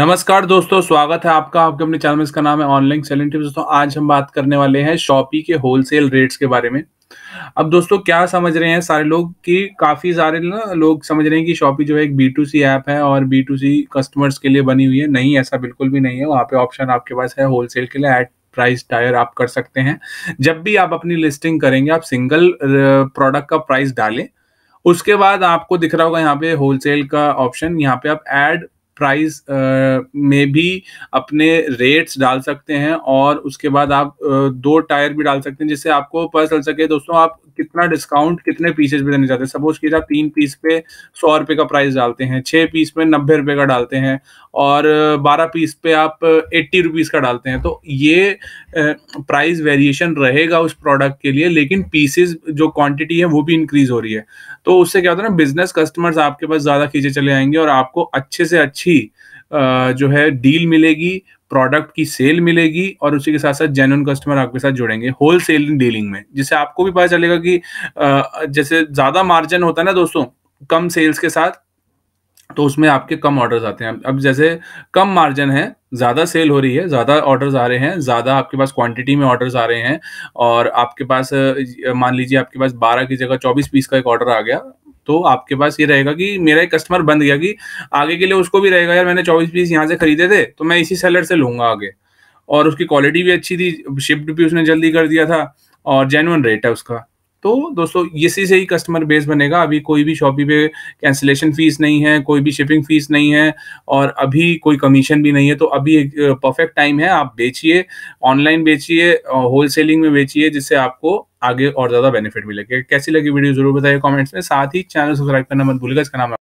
नमस्कार दोस्तों स्वागत है आपका आपके अपने चैनल में इसका नाम है ऑनलाइन सेलिंग टिप्स दोस्तों आज हम बात करने वाले हैं शॉपी के होलसेल रेट्स के बारे में अब दोस्तों क्या समझ रहे हैं सारे लोग कि काफ़ी सारे ना लोग समझ रहे हैं कि शॉपी जो है एक बी टू सी ऐप है और बी टू सी कस्टमर्स के लिए बनी हुई है नहीं ऐसा बिल्कुल भी नहीं है वहाँ पे ऑप्शन आपके पास है होलसेल के लिए एट प्राइस टायर आप कर सकते हैं जब भी आप अपनी लिस्टिंग करेंगे आप सिंगल प्रोडक्ट का प्राइस डालें उसके बाद आपको दिख रहा होगा यहाँ पे होलसेल का ऑप्शन यहाँ पे आप ऐड प्राइस uh, में भी अपने रेट्स डाल सकते हैं और उसके बाद आप uh, दो टायर भी डाल सकते हैं जिससे आपको पता चल सके दोस्तों आप कितना डिस्काउंट कितने पीसेज पे देने जाते हैं सपोज किया तीन पीस पे सौ रुपए का प्राइस डालते हैं छह पीस पे नब्बे रुपए का डालते हैं और बारह पीस पे आप एट्टी रुपीज़ का डालते हैं तो ये प्राइस वेरिएशन रहेगा उस प्रोडक्ट के लिए लेकिन पीसेज जो क्वांटिटी है वो भी इंक्रीज हो रही है तो उससे क्या होता है ना बिजनेस कस्टमर्स आपके पास ज़्यादा खींचे चले आएंगे और आपको अच्छे से अच्छी जो है डील मिलेगी प्रोडक्ट की सेल मिलेगी और उसी के साथ साथ जेन्यून कस्टमर आपके साथ जुड़ेंगे होल सेल डीलिंग में जिससे आपको भी पता चलेगा कि जैसे ज़्यादा मार्जिन होता है ना दोस्तों कम सेल्स के साथ तो उसमें आपके कम ऑर्डर्स आते हैं अब जैसे कम मार्जिन है ज़्यादा सेल हो रही है ज़्यादा ऑर्डर्स आ रहे हैं ज़्यादा आपके पास क्वांटिटी में ऑर्डर्स आ रहे हैं और आपके पास मान लीजिए आपके पास 12 की जगह 24 पीस का एक ऑर्डर आ गया तो आपके पास ये रहेगा कि मेरा एक कस्टमर बन गया कि आगे के लिए उसको भी रहेगा यार मैंने चौबीस पीस यहाँ से खरीदे थे तो मैं इसी सेलर से लूंगा आगे और उसकी क्वालिटी भी अच्छी थी शिफ्ट भी उसने जल्दी कर दिया था और जेनुअन रेट है उसका तो दोस्तों इसी से ही कस्टमर बेस बनेगा अभी कोई भी शॉपी पे कैंसिलेशन फीस नहीं है कोई भी शिपिंग फीस नहीं है और अभी कोई कमीशन भी नहीं है तो अभी एक परफेक्ट टाइम है आप बेचिए ऑनलाइन बेचिए होलसेलिंग में बेचिए जिससे आपको आगे और ज़्यादा बेनिफिट मिलेगा कैसी लगी वीडियो जरूर बताइए कमेंट्स में साथ ही चैनल सब्सक्राइब करना मत भूलिएगा इसका नाम